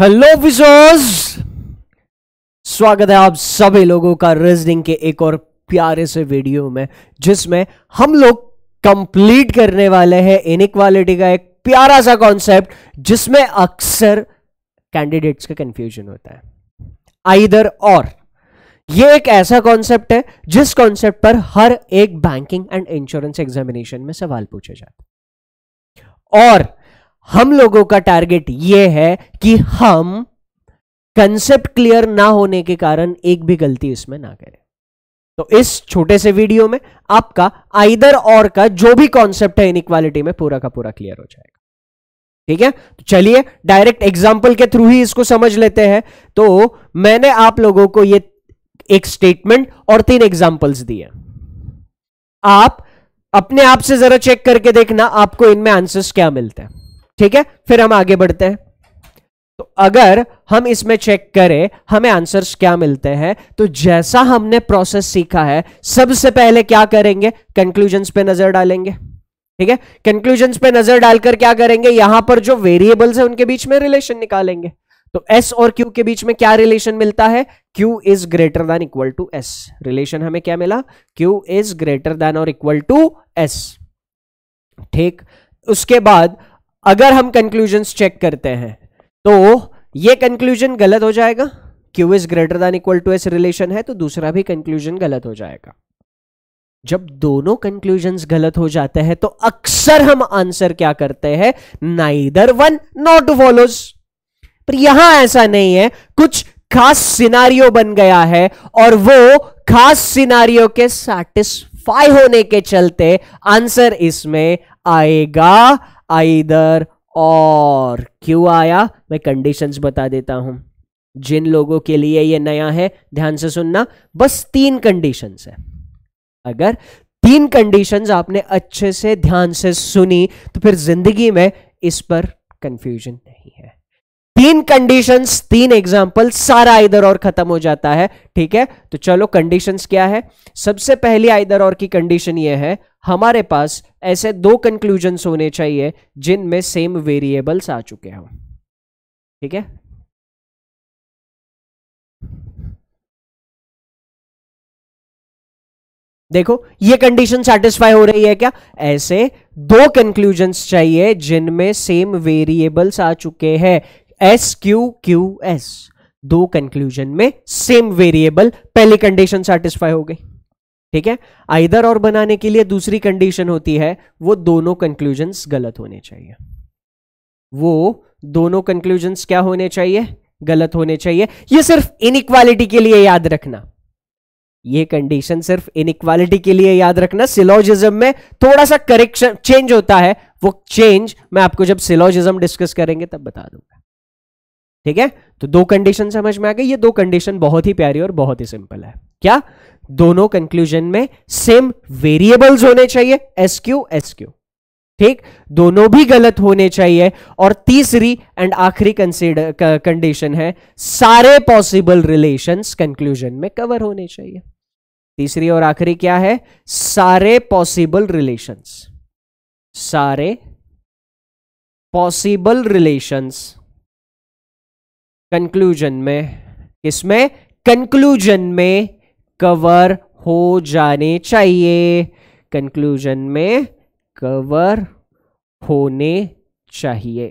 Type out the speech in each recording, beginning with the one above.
Hello विजोज स्वागत है आप सभी लोगों का रेजडिंग के एक और प्यारे से वीडियो में जिसमें हम लोग कंप्लीट करने वाले हैं इनइक्वालिटी का एक प्यारा सा कॉन्सेप्ट जिसमें अक्सर कैंडिडेट्स का कंफ्यूजन होता है आइदर और ये एक ऐसा कॉन्सेप्ट है जिस कॉन्सेप्ट पर हर एक बैंकिंग एंड इंश्योरेंस एग्जामिनेशन में सवाल पूछे जाते और हम लोगों का टारगेट यह है कि हम कंसेप्ट क्लियर ना होने के कारण एक भी गलती इसमें ना करें तो इस छोटे से वीडियो में आपका आइदर और का जो भी कॉन्सेप्ट है इनक्वालिटी में पूरा का पूरा क्लियर हो जाएगा ठीक है तो चलिए डायरेक्ट एग्जाम्पल के थ्रू ही इसको समझ लेते हैं तो मैंने आप लोगों को ये एक स्टेटमेंट और तीन एग्जाम्पल्स दिए आप अपने आप से जरा चेक करके देखना आपको इनमें आंसर्स क्या मिलते हैं ठीक है फिर हम आगे बढ़ते हैं तो अगर हम इसमें चेक करें हमें आंसर्स क्या मिलते हैं तो जैसा हमने प्रोसेस सीखा है सबसे पहले क्या करेंगे कंक्लूजन पे नजर डालेंगे ठीक है कंक्लूजन पे नजर डालकर क्या करेंगे यहां पर जो वेरिएबल्स है उनके बीच में रिलेशन निकालेंगे तो एस और क्यू के बीच में क्या रिलेशन मिलता है Q is greater than equal to S relation हमें क्या मिला क्यू इज ग्रेटर देन और इक्वल टू एस ठीक उसके बाद अगर हम कंक्लूजन चेक करते हैं तो ये कंक्लूजन गलत हो जाएगा Q is greater than equal to S relation है तो दूसरा भी कंक्लूजन गलत हो जाएगा जब दोनों कंक्लूजन गलत हो जाते हैं तो अक्सर हम आंसर क्या करते हैं नाइदर वन नॉट फॉलोज पर यहां ऐसा नहीं है कुछ खास सिनारियो बन गया है और वो खास सिनारियो के सैटिस्फाई होने के चलते आंसर इसमें आएगा आइदर और क्यों आया मैं कंडीशंस बता देता हूं जिन लोगों के लिए ये नया है ध्यान से सुनना बस तीन कंडीशंस है अगर तीन कंडीशंस आपने अच्छे से ध्यान से सुनी तो फिर जिंदगी में इस पर कंफ्यूजन नहीं है तीन कंडीशंस तीन एग्जाम्पल सारा इधर और खत्म हो जाता है ठीक है तो चलो कंडीशंस क्या है सबसे पहली आइधर और की कंडीशन ये है हमारे पास ऐसे दो कंक्लूजन्स होने चाहिए जिनमें सेम वेरिएबल्स आ चुके हों ठीक है देखो ये कंडीशन सेटिस्फाई हो रही है क्या ऐसे दो कंक्लूजन चाहिए जिनमें सेम वेरिएबल्स आ चुके हैं एस क्यू क्यू एस दो कंक्लूजन में सेम वेरिएबल पहली कंडीशन सेटिस्फाई हो गई ठीक है आइदर और बनाने के लिए दूसरी कंडीशन होती है वो दोनों कंक्लूजन गलत होने चाहिए वो दोनों कंक्लूजन क्या होने चाहिए गलत होने चाहिए ये सिर्फ इनइक्वालिटी के लिए याद रखना ये कंडीशन सिर्फ इनइक्वालिटी के लिए याद रखना सिलोजिज्म में थोड़ा सा करेक्शन चेंज होता है वो चेंज मैं आपको जब सिलोजिज्म डिस्कस करेंगे तब बता दूंगा ठीक है तो दो कंडीशन समझ में आ गई ये दो कंडीशन बहुत ही प्यारी और बहुत ही सिंपल है क्या दोनों कंक्लूजन में सेम वेरिएबल्स होने चाहिए एस क्यू ठीक दोनों भी गलत होने चाहिए और तीसरी एंड आखिरी कंडीशन है सारे पॉसिबल रिलेशंस कंक्लूजन में कवर होने चाहिए तीसरी और आखिरी क्या है सारे पॉसिबल रिलेशंस सारे पॉसिबल रिलेशंस कंक्लूजन में इसमें कंक्लूजन में कवर हो जाने चाहिए कंक्लूजन में कवर होने चाहिए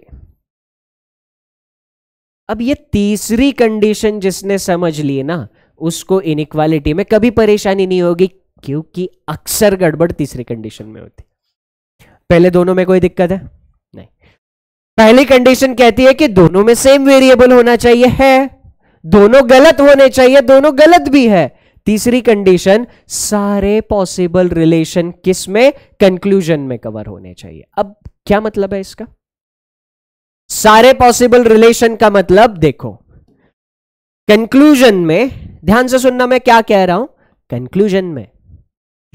अब ये तीसरी कंडीशन जिसने समझ ली ना उसको इनक्वालिटी में कभी परेशानी नहीं होगी क्योंकि अक्सर गड़बड़ तीसरी कंडीशन में होती पहले दोनों में कोई दिक्कत है पहली कंडीशन कहती है कि दोनों में सेम वेरिएबल होना चाहिए है दोनों गलत होने चाहिए दोनों गलत भी है तीसरी कंडीशन सारे पॉसिबल रिलेशन किस में कंक्लूजन में कवर होने चाहिए अब क्या मतलब है इसका सारे पॉसिबल रिलेशन का मतलब देखो कंक्लूजन में ध्यान से सुनना मैं क्या कह रहा हूं कंक्लूजन में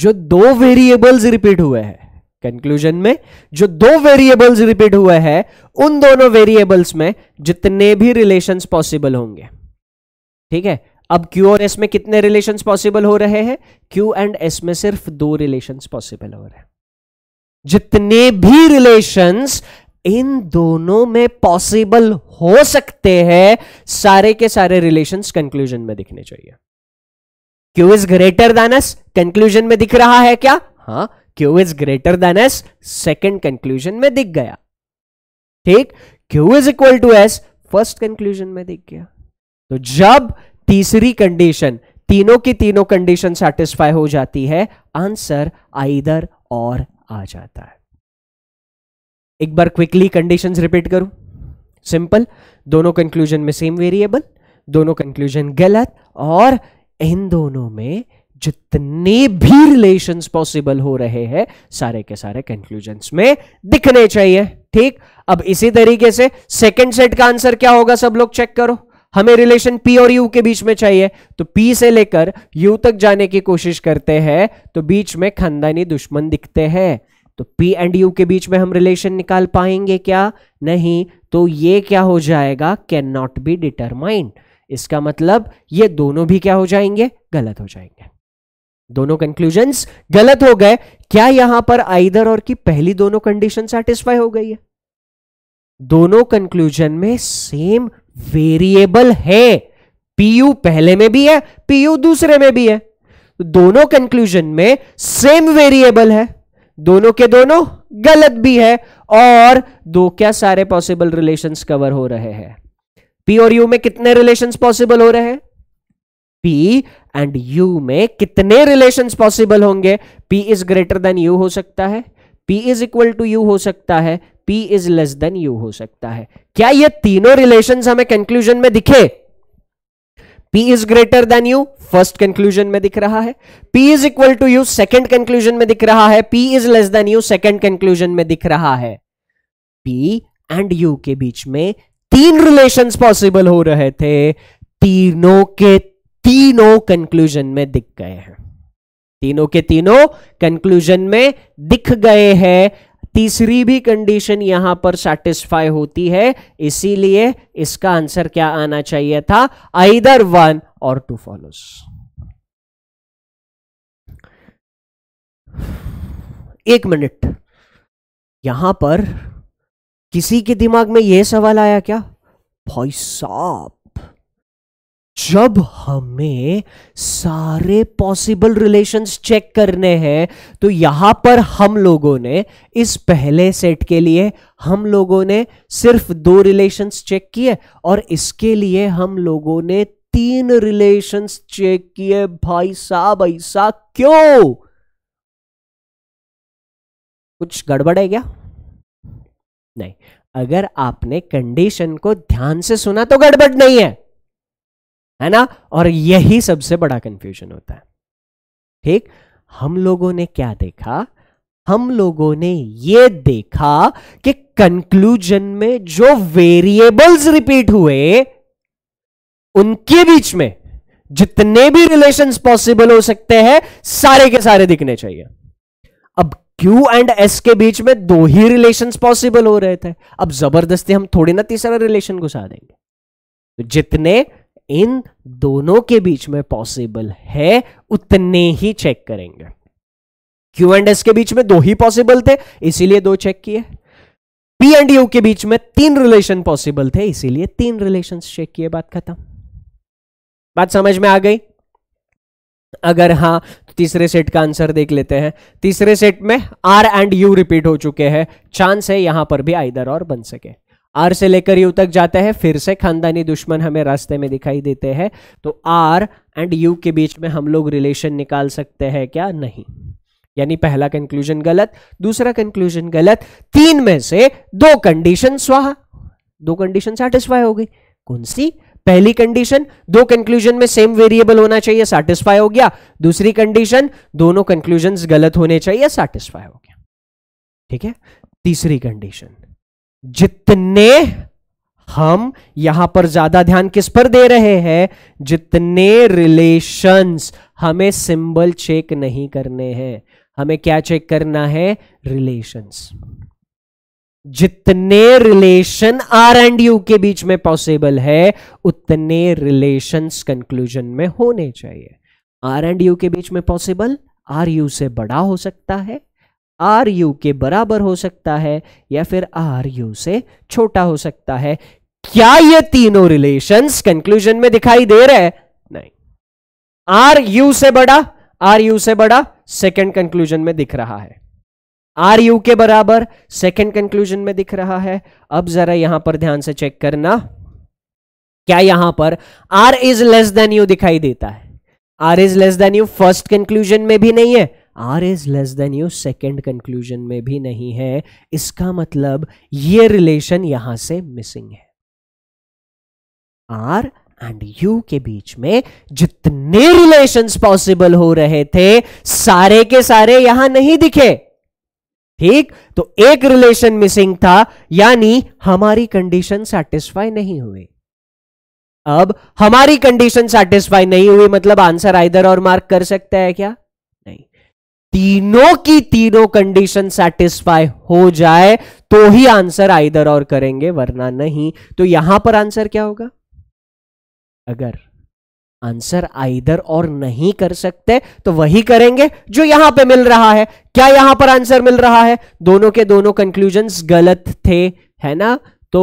जो दो वेरिएबल्स रिपीट हुए हैं कंक्लूजन में जो दो वेरिएबल्स रिपीट हुए हैं उन दोनों वेरिएबल्स में जितने भी रिलेशन पॉसिबल होंगे ठीक है अब क्यू और एस में कितने रिलेशन पॉसिबल हो रहे हैं क्यू एंड एस में सिर्फ दो रिलेशन पॉसिबल हो रहे हैं जितने भी रिलेशन इन दोनों में पॉसिबल हो सकते हैं सारे के सारे रिलेशन कंक्लूजन में दिखने चाहिए Q is greater than S conclusion में दिख रहा है क्या हाँ Q is greater than S second conclusion में दिख गया ठीक Q is equal to S first conclusion में दिख गया तो जब तीसरी कंडीशन तीनों की तीनों कंडीशन सेटिस्फाई हो जाती है आंसर आइदर और आ जाता है एक बार क्विकली कंडीशंस रिपीट करूं सिंपल दोनों कंक्लूजन में सेम वेरिएबल दोनों कंक्लूजन गलत और इन दोनों में जितने भी रिलेशन पॉसिबल हो रहे हैं सारे के सारे कंक्लूजन में दिखने चाहिए ठीक अब इसी तरीके से सेकेंड सेट का आंसर क्या होगा सब लोग चेक करो हमें रिलेशन P और U के बीच में चाहिए तो P से लेकर U तक जाने की कोशिश करते हैं तो बीच में खानदानी दुश्मन दिखते हैं तो P एंड U के बीच में हम रिलेशन निकाल पाएंगे क्या नहीं तो ये क्या हो जाएगा कैन नॉट बी डिटरमाइंड इसका मतलब ये दोनों भी क्या हो जाएंगे गलत हो जाएंगे दोनों कंक्लूजन गलत हो गए क्या यहां पर आइदर और की पहली दोनों कंडीशन सेटिस्फाई हो गई है दोनों कंक्लूजन में सेम वेरिएबल है पीयू पहले में भी है पीयू दूसरे में भी है दोनों कंक्लूजन में सेम वेरिएबल है दोनों के दोनों गलत भी है और दो क्या सारे पॉसिबल रिलेशंस कवर हो रहे हैं पी और यू में कितने रिलेशंस पॉसिबल हो रहे हैं P एंड U में कितने रिलेशन पॉसिबल होंगे P is greater than U हो सकता है P is equal to U हो सकता है P is less than U हो सकता है क्या ये तीनों रिलेशन हमें कंक्लूजन में दिखे P is greater than U first conclusion में दिख रहा है P is equal to U second conclusion में दिख रहा है P is less than U second conclusion में दिख रहा है P एंड U के बीच में तीन रिलेशन पॉसिबल हो रहे थे तीनों के तीनों कंक्लूजन में दिख गए हैं तीनों के तीनों कंक्लूजन में दिख गए हैं तीसरी भी कंडीशन यहां पर सेटिस्फाई होती है इसीलिए इसका आंसर क्या आना चाहिए था आइदर वन और टू फॉलोस एक मिनट यहां पर किसी के दिमाग में यह सवाल आया क्या भाई साहब जब हमें सारे पॉसिबल रिलेशंस चेक करने हैं तो यहां पर हम लोगों ने इस पहले सेट के लिए हम लोगों ने सिर्फ दो रिलेशंस चेक किए और इसके लिए हम लोगों ने तीन रिलेशंस चेक किए भाई साहब ऐसा क्यों कुछ गड़बड़ है क्या नहीं अगर आपने कंडीशन को ध्यान से सुना तो गड़बड़ नहीं है है ना और यही सबसे बड़ा कंफ्यूजन होता है ठीक हम लोगों ने क्या देखा हम लोगों ने ये देखा कि कंक्लूजन में जो वेरिएबल्स रिपीट हुए उनके बीच में जितने भी रिलेशंस पॉसिबल हो सकते हैं सारे के सारे दिखने चाहिए अब क्यू एंड एस के बीच में दो ही रिलेशंस पॉसिबल हो रहे थे अब जबरदस्ती हम थोड़ी ना तीसरा रिलेशन घुसा देंगे तो जितने इन दोनों के बीच में पॉसिबल है उतने ही चेक करेंगे क्यू एंड एस के बीच में दो ही पॉसिबल थे इसीलिए दो चेक किए पी एंड यू के बीच में तीन रिलेशन पॉसिबल थे इसीलिए तीन रिलेशन चेक किए बात खत्म बात समझ में आ गई अगर हां तो तीसरे सेट का आंसर देख लेते हैं तीसरे सेट में आर एंड यू रिपीट हो चुके हैं चांस है यहां पर भी आइदर और बन सके आर से लेकर यू तक जाते हैं फिर से खानदानी दुश्मन हमें रास्ते में दिखाई देते हैं तो आर एंड यू के बीच में हम लोग रिलेशन निकाल सकते हैं क्या नहीं यानी पहला कंक्लूजन गलत दूसरा कंक्लूजन गलत तीन में से दो कंडीशन स्वाह दो कंडीशन सेटिस्फाई हो गई कौन सी पहली कंडीशन दो कंक्लूजन में सेम वेरिएबल होना चाहिए सेटिस्फाई हो गया दूसरी कंडीशन दोनों कंक्लूजन गलत होने चाहिए सेटिस्फाई हो गया ठीक है तीसरी कंडीशन जितने हम यहां पर ज्यादा ध्यान किस पर दे रहे हैं जितने रिलेशंस हमें सिंबल चेक नहीं करने हैं हमें क्या चेक करना है रिलेशंस जितने रिलेशन आर एंड यू के बीच में पॉसिबल है उतने रिलेशंस कंक्लूजन में होने चाहिए आर एंड यू के बीच में पॉसिबल आर यू से बड़ा हो सकता है आर यू के बराबर हो सकता है या फिर आर यू से छोटा हो सकता है क्या ये तीनों रिलेशंस कंक्लूजन में दिखाई दे रहे हैं नहीं आर यू से बड़ा आर यू से बड़ा सेकंड कंक्लूजन में दिख रहा है आर यू के बराबर सेकंड कंक्लूजन में दिख रहा है अब जरा यहां पर ध्यान से चेक करना क्या यहां पर R is less than U दिखाई देता है R is less than U first conclusion में भी नहीं है R is less than U second conclusion में भी नहीं है इसका मतलब ये रिलेशन यहां से मिसिंग है आर एंड यू के बीच में जितने रिलेशंस पॉसिबल हो रहे थे सारे के सारे यहां नहीं दिखे ठीक तो एक रिलेशन मिसिंग था यानी हमारी कंडीशन सेटिस्फाई नहीं हुई अब हमारी कंडीशन सेटिस्फाई नहीं हुई मतलब आंसर आइदर और मार्क कर सकता है क्या तीनों की तीनों कंडीशन सेटिस्फाई हो जाए तो ही आंसर आइदर और करेंगे वरना नहीं तो यहां पर आंसर क्या होगा अगर आंसर आइदर और नहीं कर सकते तो वही करेंगे जो यहां पे मिल रहा है क्या यहां पर आंसर मिल रहा है दोनों के दोनों कंक्लूजन्स गलत थे है ना तो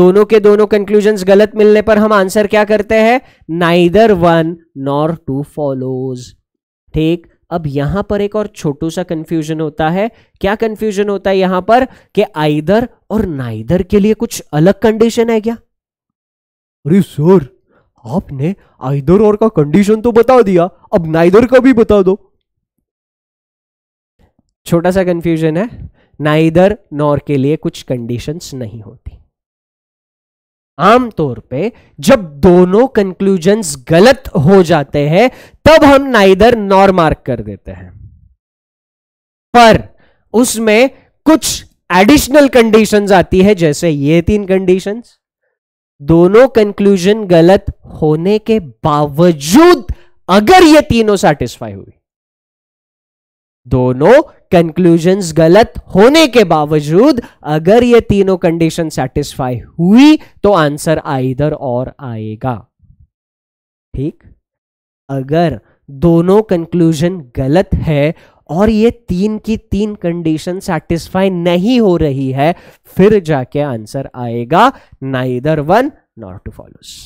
दोनों के दोनों कंक्लूजन्स गलत मिलने पर हम आंसर क्या करते हैं neither one nor two follows ठीक अब यहां पर एक और छोटू सा कंफ्यूजन होता है क्या कंफ्यूजन होता है यहां पर कि आइधर और नाइदर के लिए कुछ अलग कंडीशन है क्या अरे सर आपने आइधर और का कंडीशन तो बता दिया अब नाइदर का भी बता दो छोटा सा कंफ्यूजन है नाइदर नॉर के लिए कुछ कंडीशंस नहीं होती आमतौर पे जब दोनों कंक्लूजन्स गलत हो जाते हैं तब हम नाइदर नॉर मार्क कर देते हैं पर उसमें कुछ एडिशनल कंडीशंस आती है जैसे ये तीन कंडीशंस दोनों कंक्लूजन गलत होने के बावजूद अगर ये तीनों सेटिस्फाई हुई दोनों कंक्लूजन्स गलत होने के बावजूद अगर ये तीनों कंडीशन सेटिस्फाई हुई तो आंसर आइधर और आएगा ठीक अगर दोनों कंक्लूजन गलत है और ये तीन की तीन कंडीशन सेटिस्फाई नहीं हो रही है फिर जाके आंसर आएगा neither one not two follows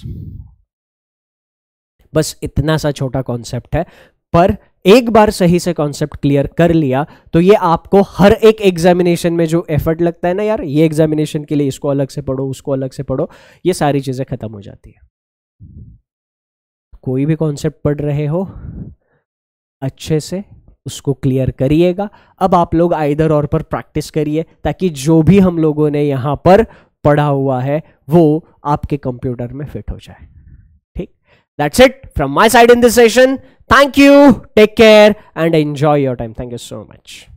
बस इतना सा छोटा कॉन्सेप्ट है पर एक बार सही से कॉन्सेप्ट क्लियर कर लिया तो ये आपको हर एक एग्जामिनेशन में जो एफर्ट लगता है ना यार ये एग्जामिनेशन के लिए इसको अलग से पढ़ो उसको अलग से पढ़ो ये सारी चीज़ें खत्म हो जाती है कोई भी कॉन्सेप्ट पढ़ रहे हो अच्छे से उसको क्लियर करिएगा अब आप लोग आइधर और पर प्रैक्टिस करिए ताकि जो भी हम लोगों ने यहां पर पढ़ा हुआ है वो आपके कंप्यूटर में फिट हो जाए That's it from my side in this session. Thank you. Take care and enjoy your time. Thank you so much.